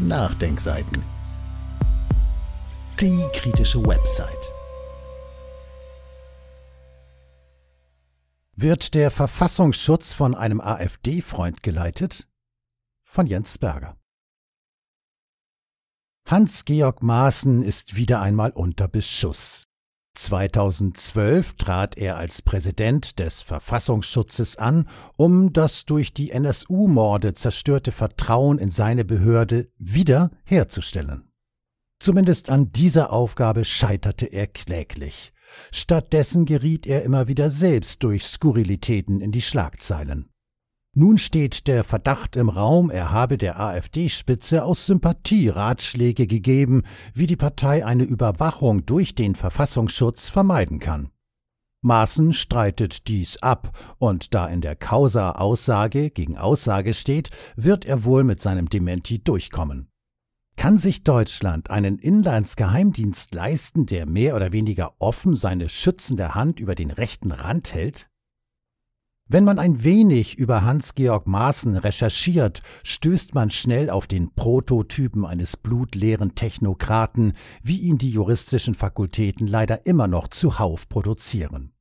Nachdenkseiten. Die kritische Website. Wird der Verfassungsschutz von einem AfD-Freund geleitet? Von Jens Berger. Hans-Georg Maaßen ist wieder einmal unter Beschuss. 2012 trat er als Präsident des Verfassungsschutzes an, um das durch die NSU-Morde zerstörte Vertrauen in seine Behörde wieder herzustellen. Zumindest an dieser Aufgabe scheiterte er kläglich. Stattdessen geriet er immer wieder selbst durch Skurrilitäten in die Schlagzeilen. Nun steht der Verdacht im Raum, er habe der AfD-Spitze aus Sympathie Ratschläge gegeben, wie die Partei eine Überwachung durch den Verfassungsschutz vermeiden kann. Maaßen streitet dies ab, und da in der Causa Aussage gegen Aussage steht, wird er wohl mit seinem Dementi durchkommen. Kann sich Deutschland einen Inlandsgeheimdienst leisten, der mehr oder weniger offen seine schützende Hand über den rechten Rand hält? Wenn man ein wenig über Hans-Georg Maaßen recherchiert, stößt man schnell auf den Prototypen eines blutleeren Technokraten, wie ihn die juristischen Fakultäten leider immer noch zuhauf produzieren.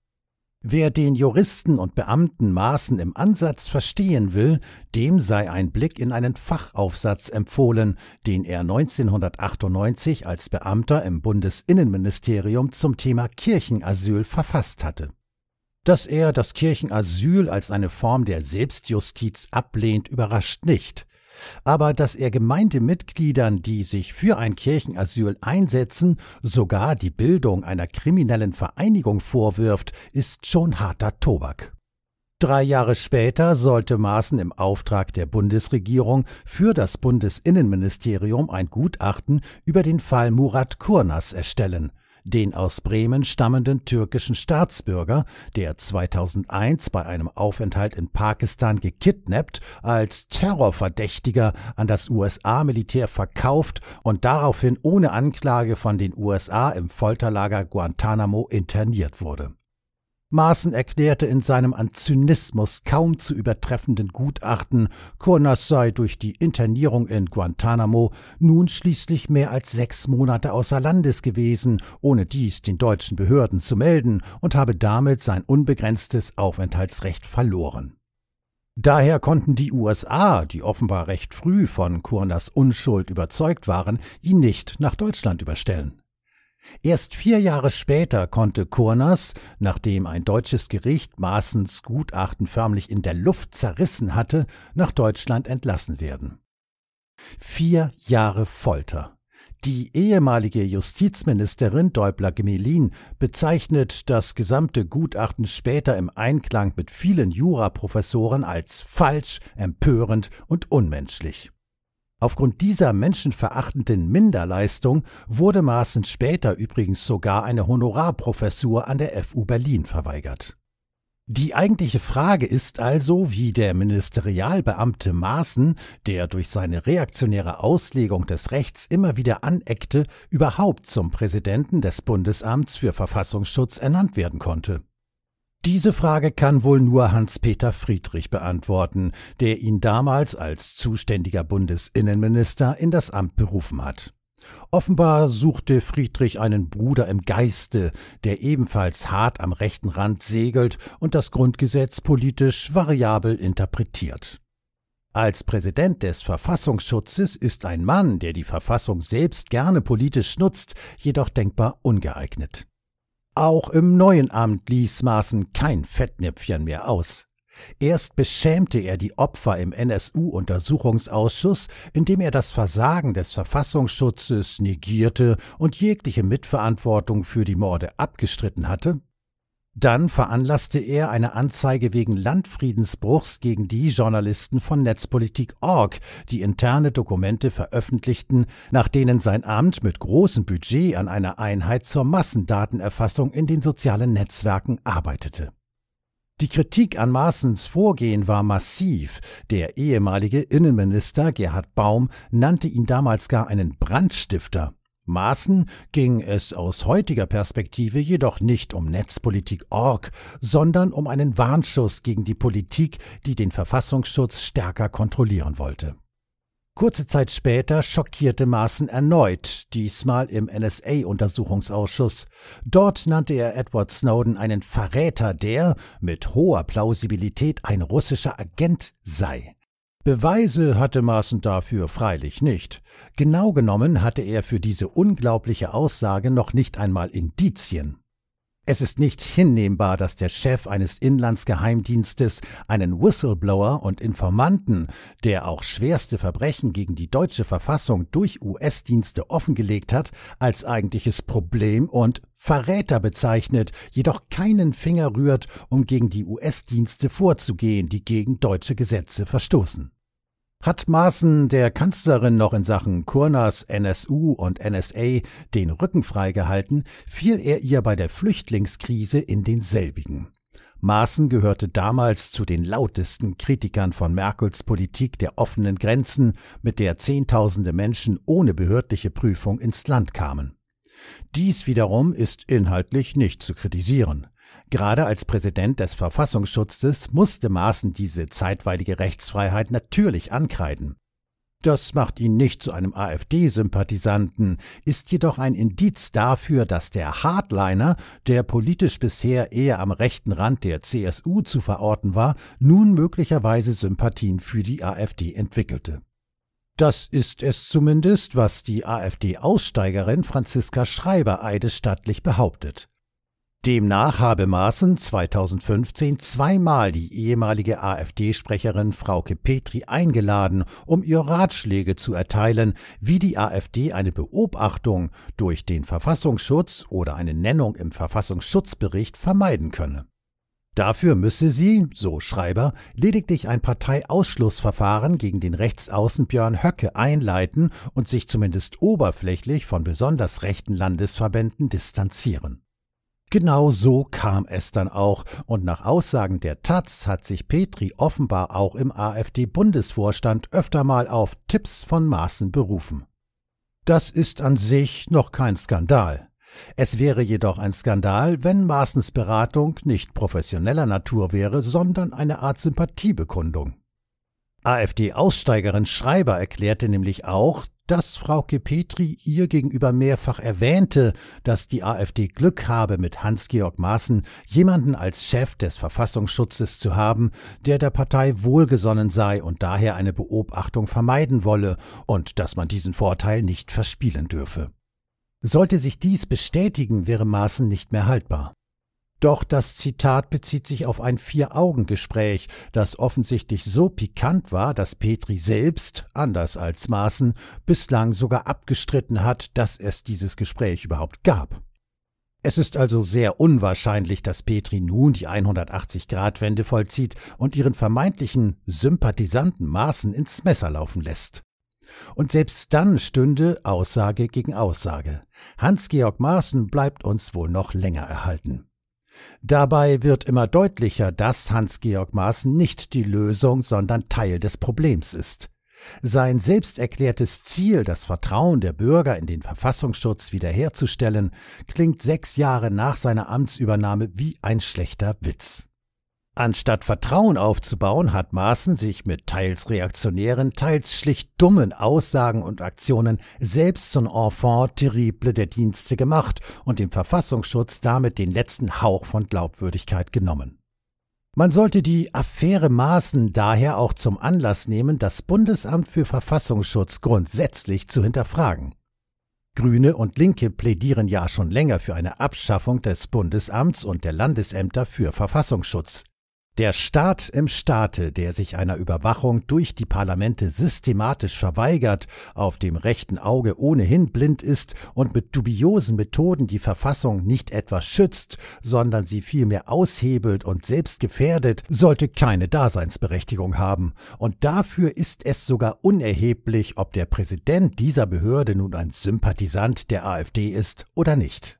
Wer den Juristen und Beamten Maaßen im Ansatz verstehen will, dem sei ein Blick in einen Fachaufsatz empfohlen, den er 1998 als Beamter im Bundesinnenministerium zum Thema Kirchenasyl verfasst hatte. Dass er das Kirchenasyl als eine Form der Selbstjustiz ablehnt, überrascht nicht. Aber dass er Gemeindemitgliedern, die sich für ein Kirchenasyl einsetzen, sogar die Bildung einer kriminellen Vereinigung vorwirft, ist schon harter Tobak. Drei Jahre später sollte Maaßen im Auftrag der Bundesregierung für das Bundesinnenministerium ein Gutachten über den Fall Murat Kurnas erstellen – den aus Bremen stammenden türkischen Staatsbürger, der 2001 bei einem Aufenthalt in Pakistan gekidnappt, als Terrorverdächtiger an das USA-Militär verkauft und daraufhin ohne Anklage von den USA im Folterlager Guantanamo interniert wurde. Maaßen erklärte in seinem an Zynismus kaum zu übertreffenden Gutachten, Kurnas sei durch die Internierung in Guantanamo nun schließlich mehr als sechs Monate außer Landes gewesen, ohne dies den deutschen Behörden zu melden und habe damit sein unbegrenztes Aufenthaltsrecht verloren. Daher konnten die USA, die offenbar recht früh von Kurnas Unschuld überzeugt waren, ihn nicht nach Deutschland überstellen. Erst vier Jahre später konnte Kurnas, nachdem ein deutsches Gericht Maaßens Gutachten förmlich in der Luft zerrissen hatte, nach Deutschland entlassen werden. Vier Jahre Folter. Die ehemalige Justizministerin Däubler-Gmelin bezeichnet das gesamte Gutachten später im Einklang mit vielen Juraprofessoren als falsch, empörend und unmenschlich. Aufgrund dieser menschenverachtenden Minderleistung wurde Maaßen später übrigens sogar eine Honorarprofessur an der FU Berlin verweigert. Die eigentliche Frage ist also, wie der Ministerialbeamte Maaßen, der durch seine reaktionäre Auslegung des Rechts immer wieder aneckte, überhaupt zum Präsidenten des Bundesamts für Verfassungsschutz ernannt werden konnte. Diese Frage kann wohl nur Hans-Peter Friedrich beantworten, der ihn damals als zuständiger Bundesinnenminister in das Amt berufen hat. Offenbar suchte Friedrich einen Bruder im Geiste, der ebenfalls hart am rechten Rand segelt und das Grundgesetz politisch variabel interpretiert. Als Präsident des Verfassungsschutzes ist ein Mann, der die Verfassung selbst gerne politisch nutzt, jedoch denkbar ungeeignet. Auch im neuen Amt ließ Maaßen kein Fettnäpfchen mehr aus. Erst beschämte er die Opfer im NSU-Untersuchungsausschuss, indem er das Versagen des Verfassungsschutzes negierte und jegliche Mitverantwortung für die Morde abgestritten hatte. Dann veranlasste er eine Anzeige wegen Landfriedensbruchs gegen die Journalisten von Netzpolitik.org, die interne Dokumente veröffentlichten, nach denen sein Amt mit großem Budget an einer Einheit zur Massendatenerfassung in den sozialen Netzwerken arbeitete. Die Kritik an Maaßens Vorgehen war massiv. Der ehemalige Innenminister Gerhard Baum nannte ihn damals gar einen Brandstifter. Maaßen ging es aus heutiger Perspektive jedoch nicht um Netzpolitik Org, sondern um einen Warnschuss gegen die Politik, die den Verfassungsschutz stärker kontrollieren wollte. Kurze Zeit später schockierte Maaßen erneut, diesmal im NSA-Untersuchungsausschuss. Dort nannte er Edward Snowden einen Verräter, der mit hoher Plausibilität ein russischer Agent sei. Beweise hatte Maaßen dafür freilich nicht. Genau genommen hatte er für diese unglaubliche Aussage noch nicht einmal Indizien. Es ist nicht hinnehmbar, dass der Chef eines Inlandsgeheimdienstes einen Whistleblower und Informanten, der auch schwerste Verbrechen gegen die deutsche Verfassung durch US-Dienste offengelegt hat, als eigentliches Problem und Verräter bezeichnet, jedoch keinen Finger rührt, um gegen die US-Dienste vorzugehen, die gegen deutsche Gesetze verstoßen. Hat Maaßen der Kanzlerin noch in Sachen Kurnas NSU und NSA den Rücken freigehalten, fiel er ihr bei der Flüchtlingskrise in denselbigen. Maaßen gehörte damals zu den lautesten Kritikern von Merkels Politik der offenen Grenzen, mit der Zehntausende Menschen ohne behördliche Prüfung ins Land kamen. Dies wiederum ist inhaltlich nicht zu kritisieren. Gerade als Präsident des Verfassungsschutzes musste Maaßen diese zeitweilige Rechtsfreiheit natürlich ankreiden. Das macht ihn nicht zu einem AfD-Sympathisanten, ist jedoch ein Indiz dafür, dass der Hardliner, der politisch bisher eher am rechten Rand der CSU zu verorten war, nun möglicherweise Sympathien für die AfD entwickelte. Das ist es zumindest, was die AfD-Aussteigerin Franziska Schreiber eidesstattlich behauptet. Demnach habe Maaßen 2015 zweimal die ehemalige AfD-Sprecherin Frauke Petri eingeladen, um ihr Ratschläge zu erteilen, wie die AfD eine Beobachtung durch den Verfassungsschutz oder eine Nennung im Verfassungsschutzbericht vermeiden könne. Dafür müsse sie, so Schreiber, lediglich ein Parteiausschlussverfahren gegen den Rechtsaußen Björn Höcke einleiten und sich zumindest oberflächlich von besonders rechten Landesverbänden distanzieren. Genau so kam es dann auch, und nach Aussagen der Taz hat sich Petri offenbar auch im AfD-Bundesvorstand öfter mal auf Tipps von Maaßen berufen. Das ist an sich noch kein Skandal. Es wäre jedoch ein Skandal, wenn Maaßens Beratung nicht professioneller Natur wäre, sondern eine Art Sympathiebekundung. AfD-Aussteigerin Schreiber erklärte nämlich auch, dass Frau Kepetri ihr gegenüber mehrfach erwähnte, dass die AfD Glück habe, mit Hans-Georg Maaßen jemanden als Chef des Verfassungsschutzes zu haben, der der Partei wohlgesonnen sei und daher eine Beobachtung vermeiden wolle und dass man diesen Vorteil nicht verspielen dürfe. Sollte sich dies bestätigen, wäre Maaßen nicht mehr haltbar. Doch das Zitat bezieht sich auf ein Vier-Augen-Gespräch, das offensichtlich so pikant war, dass Petri selbst, anders als Maaßen, bislang sogar abgestritten hat, dass es dieses Gespräch überhaupt gab. Es ist also sehr unwahrscheinlich, dass Petri nun die 180-Grad-Wende vollzieht und ihren vermeintlichen Sympathisanten Maaßen ins Messer laufen lässt. Und selbst dann stünde Aussage gegen Aussage. Hans-Georg Maaßen bleibt uns wohl noch länger erhalten. Dabei wird immer deutlicher, dass Hans-Georg Maaß nicht die Lösung, sondern Teil des Problems ist. Sein selbst erklärtes Ziel, das Vertrauen der Bürger in den Verfassungsschutz wiederherzustellen, klingt sechs Jahre nach seiner Amtsübernahme wie ein schlechter Witz. Anstatt Vertrauen aufzubauen, hat Maaßen sich mit teils reaktionären, teils schlicht dummen Aussagen und Aktionen selbst zum Enfant terrible der Dienste gemacht und dem Verfassungsschutz damit den letzten Hauch von Glaubwürdigkeit genommen. Man sollte die Affäre Maaßen daher auch zum Anlass nehmen, das Bundesamt für Verfassungsschutz grundsätzlich zu hinterfragen. Grüne und Linke plädieren ja schon länger für eine Abschaffung des Bundesamts und der Landesämter für Verfassungsschutz. Der Staat im Staate, der sich einer Überwachung durch die Parlamente systematisch verweigert, auf dem rechten Auge ohnehin blind ist und mit dubiosen Methoden die Verfassung nicht etwa schützt, sondern sie vielmehr aushebelt und selbst gefährdet, sollte keine Daseinsberechtigung haben. Und dafür ist es sogar unerheblich, ob der Präsident dieser Behörde nun ein Sympathisant der AfD ist oder nicht.